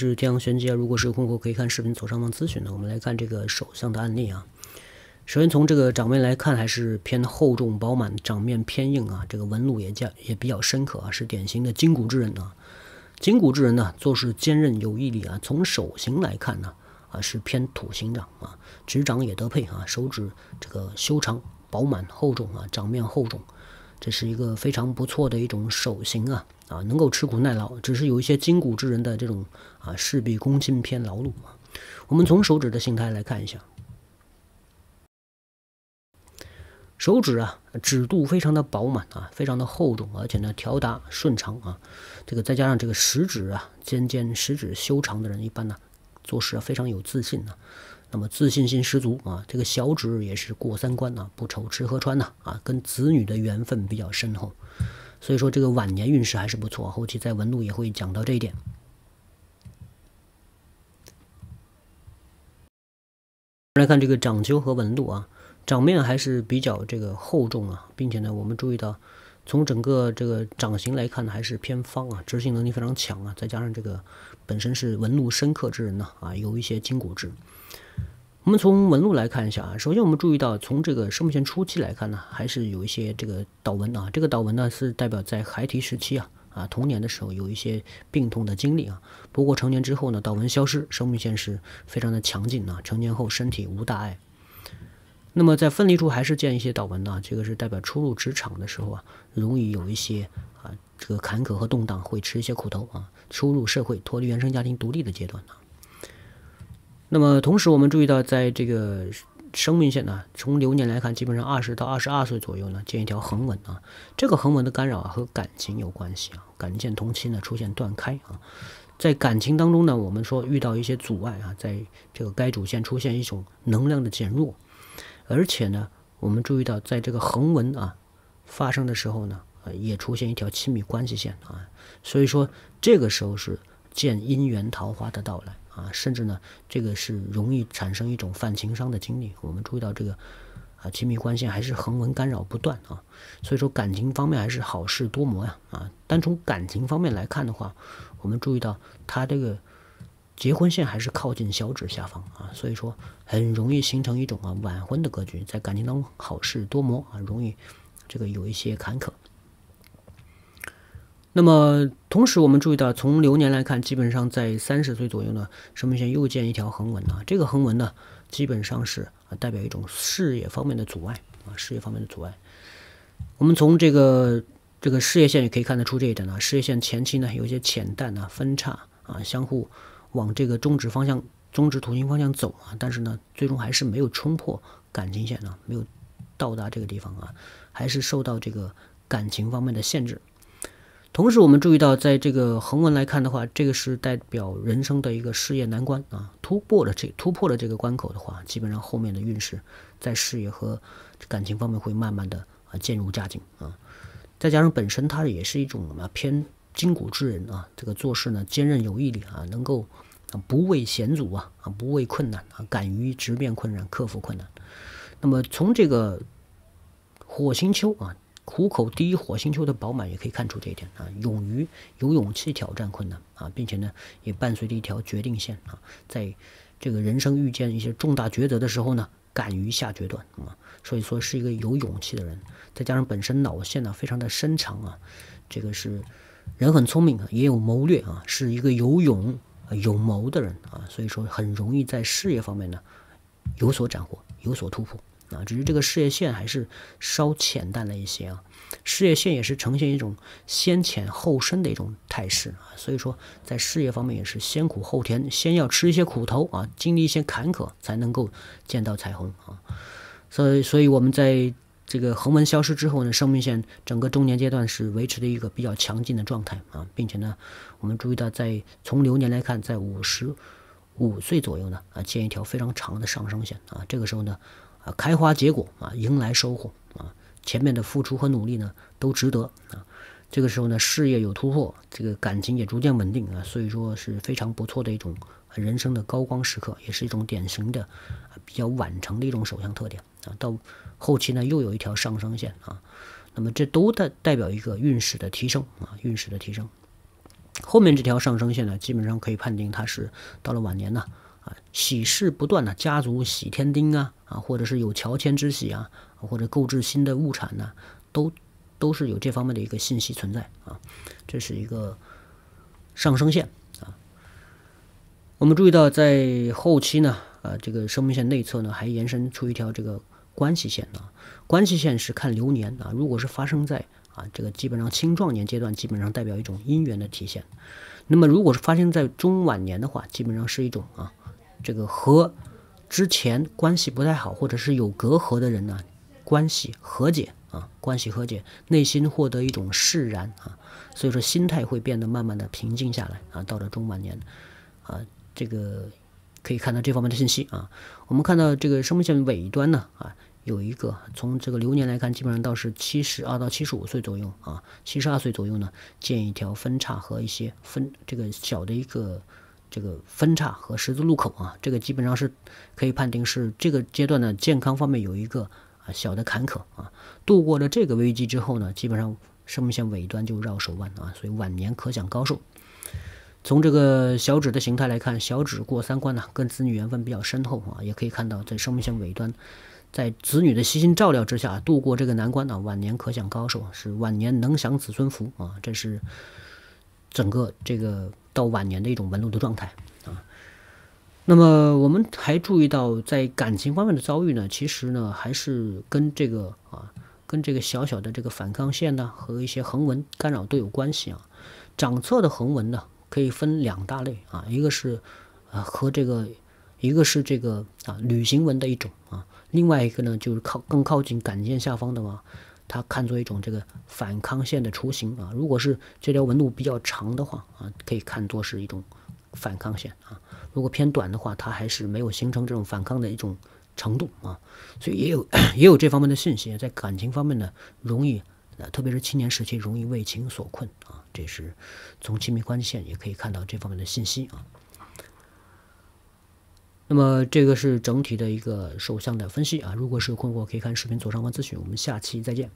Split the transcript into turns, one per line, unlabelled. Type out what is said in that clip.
是天王玄机啊，如果是有空惑可以看视频左上方咨询的。我们来看这个手相的案例啊。首先从这个掌面来看，还是偏厚重饱满，掌面偏硬啊，这个纹路也较也比较深刻啊，是典型的筋骨之人啊。筋骨之人呢，做事坚韧有毅力啊。从手型来看呢，啊是偏土型掌啊，指掌也得配啊，手指这个修长饱满厚重啊，掌面厚重。这是一个非常不错的一种手型啊，啊，能够吃苦耐劳，只是有一些筋骨之人的这种啊，事必躬亲偏劳碌嘛。我们从手指的形态来看一下，手指啊，指肚非常的饱满啊，非常的厚重，而且呢，条达顺畅啊。这个再加上这个食指啊，尖尖食指修长的人，一般呢，做事啊非常有自信呢。那么自信心十足啊，这个小指也是过三关啊，不愁吃喝穿呐啊，跟子女的缘分比较深厚，所以说这个晚年运势还是不错。后期在纹路也会讲到这一点。来看这个掌丘和纹路啊，掌面还是比较这个厚重啊，并且呢，我们注意到从整个这个掌型来看还是偏方啊，执行能力非常强啊，再加上这个本身是纹路深刻之人呢啊，有一些筋骨质。我们从纹路来看一下啊，首先我们注意到，从这个生命线初期来看呢，还是有一些这个岛纹啊。这个岛纹呢是代表在孩提时期啊，啊童年的时候有一些病痛的经历啊。不过成年之后呢，岛纹消失，生命线是非常的强劲啊。成年后身体无大碍。那么在分离处还是见一些岛纹呢，这个是代表初入职场的时候啊，容易有一些啊这个坎坷和动荡，会吃一些苦头啊。初入社会，脱离原生家庭独立的阶段啊。那么同时，我们注意到，在这个生命线呢，从流年来看，基本上二十到二十二岁左右呢，见一条横纹啊。这个横纹的干扰啊，和感情有关系啊。感情线同期呢出现断开啊，在感情当中呢，我们说遇到一些阻碍啊，在这个该主线出现一种能量的减弱，而且呢，我们注意到在这个横纹啊发生的时候呢，呃，也出现一条亲密关系线啊。所以说，这个时候是见姻缘桃花的到来。啊，甚至呢，这个是容易产生一种犯情伤的经历。我们注意到这个，啊，亲密关系还是横纹干扰不断啊，所以说感情方面还是好事多磨呀，啊，单从感情方面来看的话，我们注意到他这个结婚线还是靠近小指下方啊，所以说很容易形成一种啊晚婚的格局，在感情当中好事多磨啊，容易这个有一些坎坷。那么同时，我们注意到，从流年来看，基本上在三十岁左右呢，生命线又见一条横纹啊。这个横纹呢，基本上是啊代表一种事业方面的阻碍啊，事业方面的阻碍。我们从这个这个事业线也可以看得出这一点啊。事业线前期呢，有些浅淡啊，分叉啊，相互往这个中指方向、中指图形方向走啊，但是呢，最终还是没有冲破感情线呢，没有到达这个地方啊，还是受到这个感情方面的限制。同时，我们注意到，在这个横纹来看的话，这个是代表人生的一个事业难关啊。突破了这突破了这个关口的话，基本上后面的运势，在事业和感情方面会慢慢的啊渐入佳境啊。再加上本身它也是一种什么偏筋骨之人啊，这个做事呢坚韧有毅力啊，能够啊不畏险阻啊，啊不畏困难啊，敢于直面困难，克服困难。那么从这个火星丘啊。虎口第一火星球的饱满也可以看出这一点啊，勇于有勇气挑战困难啊，并且呢，也伴随着一条决定线啊，在这个人生遇见一些重大抉择的时候呢，敢于下决断啊，所以说是一个有勇气的人，再加上本身脑线呢非常的深长啊，这个是人很聪明啊，也有谋略啊，是一个有勇有谋的人啊，所以说很容易在事业方面呢有所斩获，有所突破。啊，只是这个事业线还是稍浅淡了一些啊，事业线也是呈现一种先浅后深的一种态势啊，所以说在事业方面也是先苦后甜，先要吃一些苦头啊，经历一些坎坷才能够见到彩虹啊，所以，所以我们在这个横纹消失之后呢，生命线整个中年阶段是维持的一个比较强劲的状态啊，并且呢，我们注意到在从流年来看，在五十五岁左右呢啊，建一条非常长的上升线啊，这个时候呢。开花结果啊，迎来收获啊，前面的付出和努力呢都值得啊。这个时候呢，事业有突破，这个感情也逐渐稳定啊，所以说是非常不错的一种人生的高光时刻，也是一种典型的比较晚成的一种手相特点啊。到后期呢，又有一条上升线啊，那么这都代代表一个运势的提升啊，运势的提升。后面这条上升线呢，基本上可以判定它是到了晚年了。喜事不断的家族喜添丁啊啊，或者是有乔迁之喜啊，或者购置新的物产呐，都都是有这方面的一个信息存在啊，这是一个上升线啊。我们注意到，在后期呢，呃，这个生命线内侧呢，还延伸出一条这个关系线啊。关系线是看流年啊，如果是发生在啊这个基本上青壮年阶段，基本上代表一种姻缘的体现。那么如果是发生在中晚年的话，基本上是一种啊。这个和之前关系不太好，或者是有隔阂的人呢，关系和解啊，关系和解，内心获得一种释然啊，所以说心态会变得慢慢的平静下来啊。到了中晚年，啊，这个可以看到这方面的信息啊。我们看到这个生命线尾端呢，啊，有一个从这个流年来看，基本上到是七十二到七十五岁左右啊，七十二岁左右呢，建一条分叉和一些分这个小的一个。这个分叉和十字路口啊，这个基本上是，可以判定是这个阶段的健康方面有一个啊小的坎坷啊。度过了这个危机之后呢，基本上生命线尾端就绕手腕啊，所以晚年可享高寿。从这个小指的形态来看，小指过三关呢，跟子女缘分比较深厚啊，也可以看到在生命线尾端，在子女的悉心照料之下度过这个难关呢，晚年可享高寿，是晚年能享子孙福啊。这是整个这个。到晚年的一种纹路的状态啊，那么我们还注意到，在感情方面的遭遇呢，其实呢还是跟这个啊，跟这个小小的这个反抗线呢和一些横纹干扰都有关系啊。掌侧的横纹呢可以分两大类啊，一个是啊和这个，一个是这个啊旅行纹的一种啊，另外一个呢就是靠更靠近情线下方的嘛。它看作一种这个反抗线的雏形啊，如果是这条纹路比较长的话啊，可以看作是一种反抗线啊；如果偏短的话，它还是没有形成这种反抗的一种程度啊，所以也有 也有这方面的信息，在感情方面呢，容易呃，特别是青年时期容易为情所困啊，这是从亲密关系线也可以看到这方面的信息啊。那么，这个是整体的一个手相的分析啊。如果是有困惑，可以看视频左上方咨询。我们下期再见。